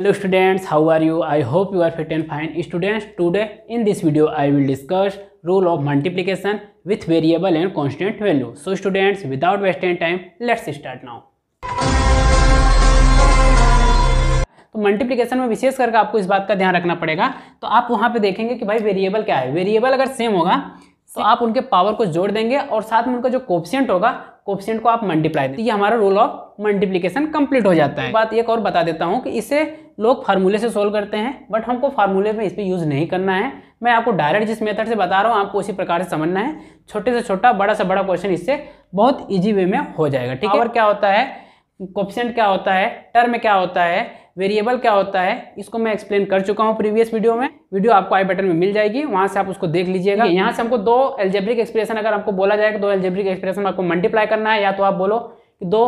hello students how are you I hope you are fit and fine students today in this video I will discuss rule of multiplication with variable and constant value so students without waste and time let's start now तो multiplication में विशेष करके आपको इस बात का ध्यान रखना पड़ेगा तो आप वहाँ पे देखेंगे कि भाई वेरिएबल क्या है वेरिएबल अगर सेम होगा तो आप उनके पावर को जोड़ देंगे और साथ में उनका जो कोप्सियंट होगा कोप्सियंट को आप मल्टीप्लाई देंगे तो ये हमारा रूल ऑफ मल्टीप्लीकेशन कंप्लीट हो जाता है बात एक और बता देता हूँ कि इसे लोग फार्मूले से सोल्व करते हैं बट हमको फार्मूले में इस पर यूज़ नहीं करना है मैं आपको डायरेक्ट जिस मेथड से बता रहा हूँ आपको उसी प्रकार से समझना है छोटे से छोटा बड़ा से बड़ा क्वेश्चन इससे बहुत ईजी वे में हो जाएगा ठीक है और क्या होता है कोप्सेंट क्या होता है टर्म क्या होता है वेरिएबल क्या होता है इसको मैं एक्सप्लेन कर चुका हूँ प्रीवियस वीडियो में वीडियो आपको आई बटन में मिल जाएगी वहाँ से आप उसको देख लीजिएगा यहाँ से हमको दो एल्जेब्रिक एक्सप्रेशन अगर आपको बोला जाएगा दो एल्जेब्रिक एक्सप्रेशन आपको मल्टीप्लाई करना है या तो आप बोलो कि दो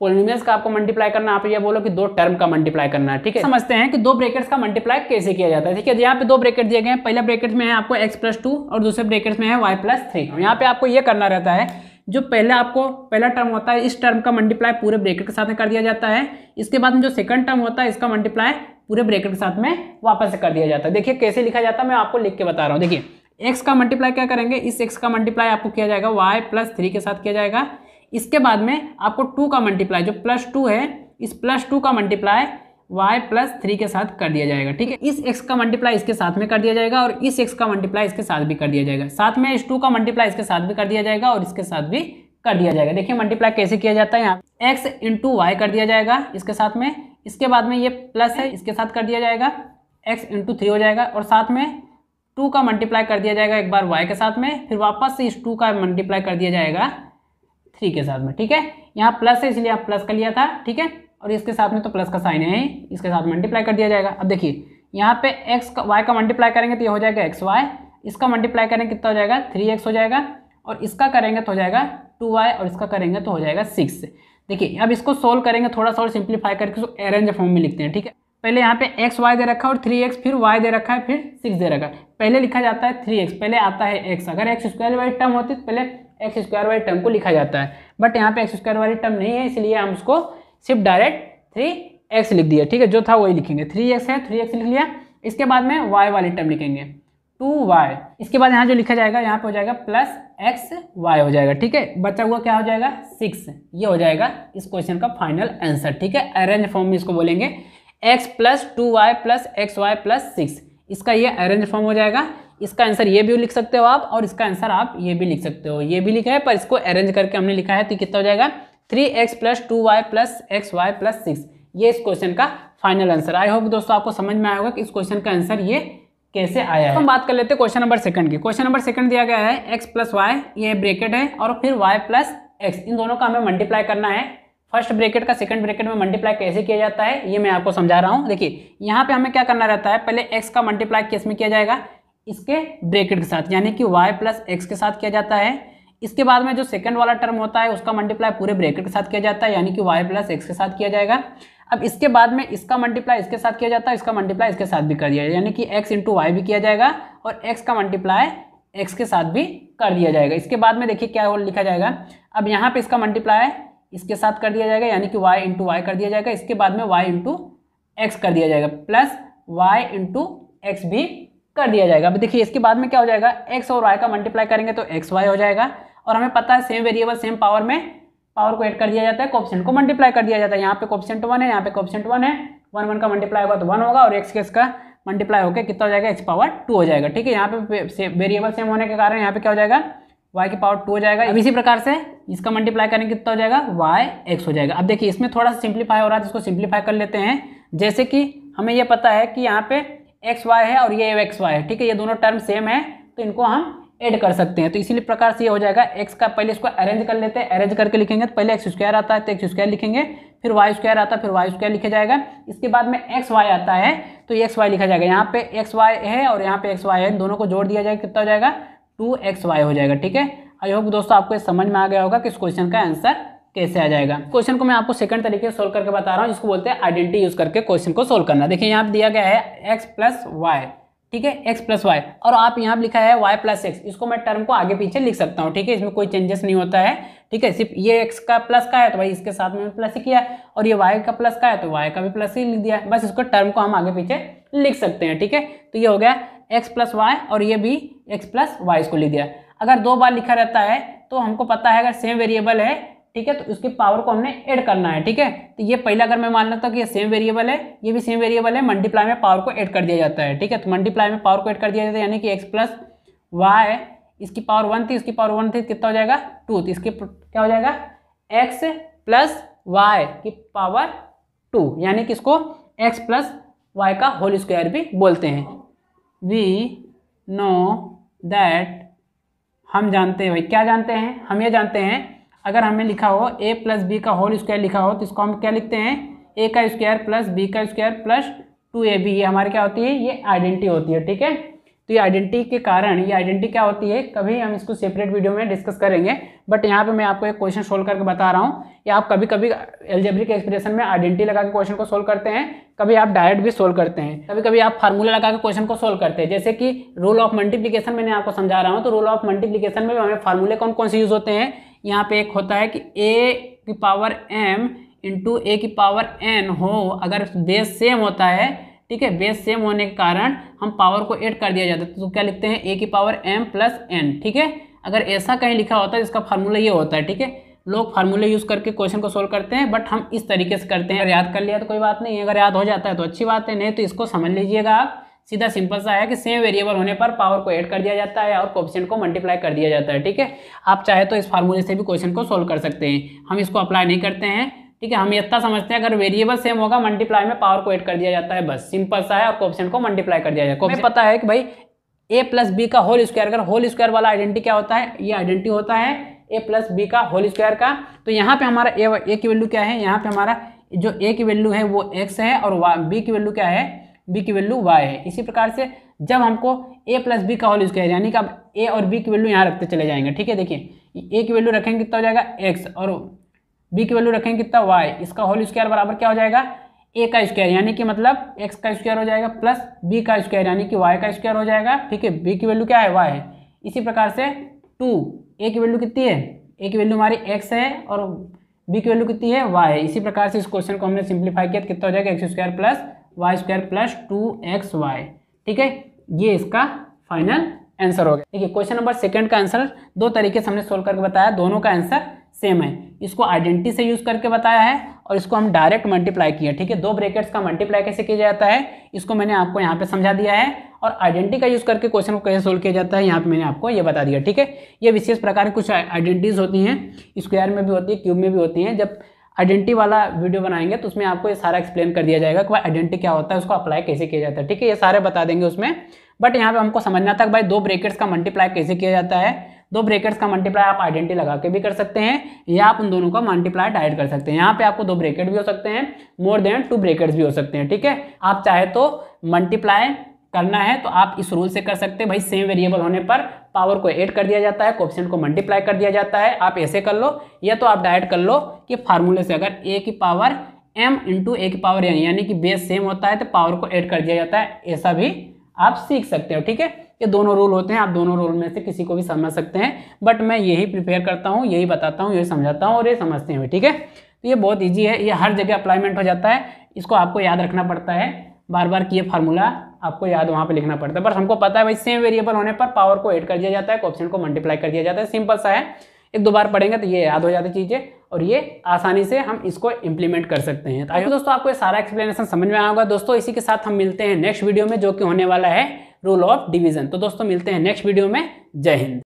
पोलिनियस का आपको मल्टीप्लाई करना आप ये बोलो कि दो टर्म का मल्टीप्लाई करना है ठीक है समझते हैं कि दो ब्रेकेट्स का मल्टीप्लाई कैसे किया जाता है ठीक है यहाँ पे दो ब्रेकेट दिए गए हैं ब्रेकेट में है आपको एक्स प्लस टू और दूसरे ब्रेकेट में है वाई प्लस थ्री यहाँ पे आपको ये करना रहता है जो पहले आपको पहला टर्म होता है इस टर्म का मल्टीप्लाई पूरे ब्रेकेट के साथ में कर दिया जाता है इसके बाद में जो सेकंड टर्म होता है इसका मल्टीप्लाई पूरे ब्रेकेट के साथ में वापस से कर दिया जाता है देखिए कैसे लिखा जाता है मैं आपको लिख के बता रहा हूँ देखिए एक्स का मल्टीप्लाई क्या करेंगे इस एक्स का मल्टीप्लाई आपको किया जाएगा वाई प्लस थ्री के साथ किया जाएगा इसके बाद में आपको टू का मल्टीप्लाई जो प्लस टू है इस प्लस टू का मल्टीप्लाई y प्लस थ्री के साथ कर दिया जाएगा ठीक है इस x का मल्टीप्लाई इसके साथ में कर दिया जाएगा और इस x का मल्टीप्लाई इसके साथ भी कर दिया जाएगा साथ में इस टू का मल्टीप्लाई इसके साथ भी कर दिया जाएगा और इसके साथ भी कर दिया जाएगा देखिए मल्टीप्लाई कैसे किया जाता है यहाँ एक्स इंटू वाई कर दिया जाएगा इसके साथ में इसके बाद में ये प्लस है इसके साथ कर दिया जाएगा एक्स इंटू थ्री हो जाएगा और साथ में टू का मल्टीप्लाई कर दिया जाएगा एक बार वाई के साथ में फिर वापस से इस टू का मल्टीप्लाई कर दिया जाएगा थ्री के साथ में ठीक है यहाँ प्लस है इसलिए आप प्लस कर लिया था ठीक है और इसके साथ में तो प्लस का साइन है इसके साथ मल्टीप्लाई कर दिया जाएगा अब देखिए यहाँ पे एक्स का वाई का मल्टीप्लाई करेंगे तो ये हो जाएगा एक्स वाई इसका मल्टीप्लाई करेंगे कितना हो जाएगा थ्री एक्स हो जाएगा और इसका करेंगे तो हो जाएगा टू वाई और इसका करेंगे तो हो जाएगा सिक्स देखिए अब इसको सोल्व करेंगे थोड़ा सा और सिंप्लीफाई करके उसको एरेंज फॉर्म में लिखते हैं ठीक है पहले यहाँ पे एक्स वाई दे रखा है और थ्री एक्स फिर वाई दे रखा है फिर सिक्स दे रखा है पहले लिखा जाता है थ्री एक्स पहले आता है एक्स अगर एक्स स्क्वायर वाली टर्म होती तो पहले एक्स स्क्वायर वाली टर्म को लिखा जाता है बट यहाँ पे एक्स स्क्वायर वाली टर्म नहीं है इसलिए हम उसको सिर्फ डायरेक्ट थ्री एक्स लिख दिया ठीक है जो था वही लिखेंगे थ्री एक्स है थ्री एक्स लिख लिया इसके बाद में वाई वाली टर्म लिखेंगे टू वाई इसके बाद यहाँ जो लिखा जाएगा यहाँ पे हो जाएगा प्लस एक्स वाई हो जाएगा ठीक है बचा हुआ क्या हो जाएगा सिक्स ये हो जाएगा इस क्वेश्चन का फाइनल आंसर ठीक है अरेंज फॉर्म में इसको बोलेंगे X plus two Y plus X Y plus six इसका ये अरेंज फॉर्म हो जाएगा इसका आंसर ये भी लिख सकते हो आप और इसका आंसर आप ये भी लिख सकते हो ये भी लिखा है पर इसको अरेंज करके हमने लिखा है तो कितना हो जाएगा three X plus two Y plus X Y plus six ये इस क्वेश्चन का फाइनल आंसर आई होप दोस्तों आपको समझ में आया होगा कि इस क्वेश्चन का आंसर ये कैसे आया है हम बात कर लेते हैं क्वेश्चन नंबर सेकंड की क्वेश्चन नंबर सेकंड दिया गया है एक्स प्लस वाई ये ब्रेकेट है और फिर वाई प्लस एक्स इन दोनों का हमें मल्टीप्लाई करना है फर्स्ट ब्रेकेट का सेकंड ब्रेकेट में मल्टीप्लाई कैसे किया जाता है ये मैं आपको समझा रहा हूँ देखिए यहाँ पे हमें क्या करना रहता है पहले एक्स का मल्टीप्लाई किस में किया जाएगा इसके ब्रेकेट के साथ यानी कि वाई प्लस एक्स के साथ किया जाता है इसके बाद में जो सेकंड वाला टर्म होता है उसका मल्टीप्लाई पूरे ब्रैकेट के साथ किया जाता है यानी कि वाई प्लस एक्स के साथ किया जाएगा अब इसके बाद में इसका मल्टीप्लाई इसके साथ किया जाता है इसका मल्टीप्लाई इसके साथ भी कर दिया जाएगा यानी कि एक्स इंटू वाई भी किया जाएगा और एक्स का मल्टीप्लाई एक्स के साथ भी कर दिया जाएगा इसके बाद में देखिए क्या लिखा जाएगा अब यहाँ पर इसका मल्टीप्लाई इसके साथ कर दिया जाएगा यानी कि वाई इंटू वाई कर दिया जाएगा इसके बाद में वाई इंटू एक्स कर दिया जाएगा प्लस वाई इंटू एक्स भी कर दिया जाएगा अब देखिए इसके बाद में क्या हो जाएगा एक्स और वाई का मल्टीप्लाई करेंगे तो एक्स वाई हो जाएगा और हमें पता है सेम वेरिएबल सेम पावर में पावर को ऐड कर दिया जाता है कोप्सेंट को मल्टीप्लाई कर दिया जाता है यहाँ पे कोप्सेंट वन है यहाँ पे कोप्सेंट वन है वन वन का मल्टीप्लाई होगा तो वन होगा और एक्स के इसका मल्टीप्लाई होकर कितना हो जाएगा एक्स पावर टू हो जाएगा ठीक है यहाँ पे वेरिएबल सेम होने के कारण यहाँ पे क्या हो जाएगा वाई की पावर टू हो जाएगा अब इसी प्रकार से इसका मल्टीप्लाई करने कितना हो जाएगा वाई एक्स हो जाएगा अब देखिए इसमें थोड़ा सा सिंप्लीफाई हो रहा है जिसको तो सिंप्लीफाई कर लेते हैं जैसे कि हमें यह पता है कि यहाँ पे एक्स वाई है और ये एक्स वाई है ठीक है ये दोनों टर्म सेम है तो इनको हम ऐड कर सकते हैं तो इसीलिए प्रकार से ये हो जाएगा एक्स का पहले इसको अरेंज कर लेते हैं अरेंज करके लिखेंगे तो पहले एक्स स्क्वायर आता है तो एक्स स्क्वायर लिखेंगे फिर वाई स्क्वायर आता है फिर वाई स्क्वायर लिखा जाएगा इसके बाद में एक्स वाई आता है तो एक्स वाई लिखा जाएगा यहाँ पे एक्स वाई है और यहाँ पे एक्स वाई है दोनों को जोड़ दिया जाएगा कितना हो जाएगा टू एक्स वाई हो जाएगा ठीक है आई होप दोस्तों आपको समझ में आ गया होगा कि इस क्वेश्चन का आंसर कैसे आ जाएगा क्वेश्चन को मैं आपको सेकंड तरीके से सोल्व करके बता रहा हूँ जिसको बोलते हैं आइडेंटिटी यूज करके क्वेश्चन को सोल्व करना देखिए यहाँ पर दिया गया है एक्स प्लस वाई ठीक है एक्स प्लस वाई और आप यहाँ पर लिखा है वाई प्लस एक्स इसको मैं टर्म को आगे पीछे लिख सकता हूँ ठीक है इसमें कोई चेंजेस नहीं होता है ठीक है सिर्फ ये एक्स का प्लस का है तो भाई इसके साथ में प्लस ही किया और ये वाई का प्लस का है तो वाई का भी प्लस ही लिख दिया बस इसको टर्म को हम आगे पीछे लिख सकते हैं ठीक है तो ये हो गया एक्स प्लस वाई और ये भी एक्स प्लस वाई इसको लिख दिया अगर दो बार लिखा रहता है तो हमको पता है अगर सेम वेरिएबल है ठीक है तो उसकी पावर को हमने ऐड करना है ठीक है तो ये पहला अगर मैं मान लेता हूँ कि ये सेम वेरिएबल है ये भी सेम वेरिएबल है मल्टीप्लाई में पावर को ऐड कर दिया जाता है ठीक है तो मल्टीप्लाई में पावर को ऐड कर दिया जाता है यानी कि एक्स प्लस वाई इसकी पावर वन थी इसकी पावर वन थी कितना हो जाएगा टू तो इसके क्या हो जाएगा एक्स प्लस वाई की पावर टू यानी कि इसको एक्स प्लस वाई का होल स्क्वायर भी बोलते हैं वी नो दैट हम जानते हैं भाई क्या जानते हैं हम ये जानते हैं अगर हमें लिखा हो ए प्लस बी का होल स्क्वायर लिखा हो तो इसको हम क्या लिखते हैं ए का स्क्वायर प्लस बी का square plus two A B ये हमारी क्या होती है ये आइडेंटिटी होती है ठीक है तो ये आइडेंटिटी के कारण ये आइडेंटिटी क्या होती है कभी हम इसको सेपरेट वीडियो में डिस्कस करेंगे बट यहाँ पे मैं आपको एक क्वेश्चन सोल्व करके बता रहा हूँ या आप कभी कभी के एक्सप्रेशन में आइडेंटिटी लगा के क्वेश्चन को सोल्व करते हैं कभी आप डायरेक्ट भी सोल्व करते हैं कभी कभी आप फार्मूला लगा के क्वेश्चन को सोल्व करते हैं जैसे कि रूल ऑफ मल्टीप्लीकेशन मैंने आपको समझा रहा हूँ तो रूल ऑफ मल्टीप्लीकेशन में हमें फार्मूले कौन कौन से यूज़ होते हैं यहाँ पे एक होता है कि ए की पावर एम इंटू ए की पावर एन हो अगर बेस सेम होता है ठीक है बेस सेम होने के कारण हम पावर को ऐड कर दिया जाता है तो क्या लिखते हैं ए की पावर एम प्लस एन ठीक है अगर ऐसा कहीं लिखा होता है इसका फार्मूला ये होता है ठीक है लोग फार्मूले यूज़ करके क्वेश्चन को सोल्व करते हैं बट हम इस तरीके से करते हैं अगर याद कर लिया तो कोई बात नहीं अगर याद हो जाता है तो अच्छी बात है नहीं तो इसको समझ लीजिएगा आप सीधा सिंपल सा है कि सेम वेरिएबल होने पर पावर को ऐड कर दिया जाता है और क्वेश्चन को मल्टीप्लाई कर दिया जाता है ठीक है आप चाहे तो इस फार्मूले से भी क्वेश्चन को सोल्व कर सकते हैं हम इसको अप्लाई नहीं करते हैं ठीक है हम इतना समझते हैं अगर वेरिएबल सेम होगा मल्टीप्लाई में पावर को एड कर दिया जाता है बस सिंपल सा है और क्वेश्चन को मल्टीप्लाई कर दिया जाता है पता है कि भाई ए प्लस बी का होल स्क्वायर अगर होल स्क्वायर वाला आइडेंटिटी क्या होता है ये आइडेंटिटी होता है ए प्लस बी का होल स्क्वायर का तो यहाँ पे हमारा ए ए की वैल्यू क्या है यहाँ पे हमारा जो ए की वैल्यू है वो एक्स है और बी की वैल्यू क्या है बी की वैल्यू वाई है इसी प्रकार से जब हमको ए प्लस बी का होल स्क्वायर यानी कि अब ए और बी की वैल्यू यहाँ रखते चले जाएंगे ठीक है देखिए ए की वैल्यू रखेंगे कितना हो जाएगा एक्स और बी की वैल्यू रखेंगे कितना वाई इसका होल स्क्वायर बराबर क्या हो जाएगा ए का स्क्वायर यानी कि मतलब एक्स का स्क्वायर हो जाएगा प्लस बी का स्क्वायर यानी कि वाई का स्क्वायर हो जाएगा ठीक है बी की वैल्यू क्या है वाई है इसी प्रकार से टू ए की वैल्यू कितनी है ए की वैल्यू हमारी एक्स है और बी की वैल्यू कितनी है वाई है इसी प्रकार से इस क्वेश्चन को हमने सिंप्लीफाई किया तो कितना हो जाएगा X square plus Y square plus two X Y ठीक है ये इसका फाइनल आंसर हो गया देखिए क्वेश्चन नंबर सेकंड का आंसर दो तरीके से हमने सोल्व करके बताया दोनों का आंसर सेम है इसको आइडेंटिटी से यूज करके बताया है और इसको हम डायरेक्ट मल्टीप्लाई किया ठीक है दो ब्रेकेट्स का मल्टीप्लाई कैसे किया जाता है इसको मैंने आपको यहाँ पे समझा दिया है और आइडेंटिटी का यूज करके क्वेश्चन को कैसे सोल्व किया जाता है यहाँ पे मैंने आपको ये बता दिया ठीक है ये विशेष प्रकार की कुछ आइडेंटिटीज होती हैं स्क्वायर में भी होती है क्यूब में भी होती हैं जब आइडेंटिटी वाला वीडियो बनाएंगे तो उसमें आपको ये सारा एक्सप्लेन कर दिया जाएगा कि भाई आइडेंटिटी क्या होता है उसको अप्लाई कैसे किया जाता है ठीक है ये सारे बता देंगे उसमें बट यहाँ पे हमको समझना था कि भाई दो ब्रेकेट्स का मल्टीप्लाई कैसे किया जाता है दो ब्रेकेट्स का मल्टीप्लाई आप आइडेंटी लगा के भी कर सकते हैं या आप उन दोनों का मल्टीप्लाई डायरेक्ट कर सकते हैं यहाँ पे आपको दो ब्रेकेट भी हो सकते हैं मोर देन टू ब्रेकेट्स भी हो सकते हैं ठीक है आप चाहे तो मल्टीप्लाई करना है तो आप इस रूल से कर सकते हैं भाई सेम वेरिएबल होने पर पावर को ऐड कर दिया जाता है कोप्शन को मल्टीप्लाई कर दिया जाता है आप ऐसे कर लो या तो आप डायरेक्ट कर लो कि फार्मूले से अगर ए की पावर एम इंटू ए की पावर एन यानी कि बेस सेम होता है तो पावर को ऐड कर दिया जाता है ऐसा भी आप सीख सकते हो ठीक है ये दोनों रूल होते हैं आप दोनों रूल में से किसी को भी समझ सकते हैं बट मैं यही प्रिपेयर करता हूँ यही बताता हूँ यही समझाता हूँ और ये समझते हैं ठीक है तो ये बहुत ईजी है ये हर जगह अप्लाईमेंट हो जाता है इसको आपको याद रखना पड़ता है बार बार कि ये फार्मूला आपको याद वहाँ पे लिखना पड़ता है बस हमको पता है भाई सेम वेरिएबल होने पर पावर को ऐड कर दिया जाता है क्वेश्चन को मल्टीप्लाई कर दिया जाता है सिंपल सा है एक दो बार पढ़ेंगे तो ये याद हो जाती चीज़ें और ये आसानी से हम इसको इम्प्लीमेंट कर सकते हैं तो दोस्तों आपको ये सारा एक्सप्लेनेशन समझ में आया होगा दोस्तों इसी के साथ हम मिलते हैं नेक्स्ट वीडियो में जो कि होने वाला है रूल ऑफ डिवीजन तो दोस्तों मिलते हैं नेक्स्ट वीडियो में जय हिंद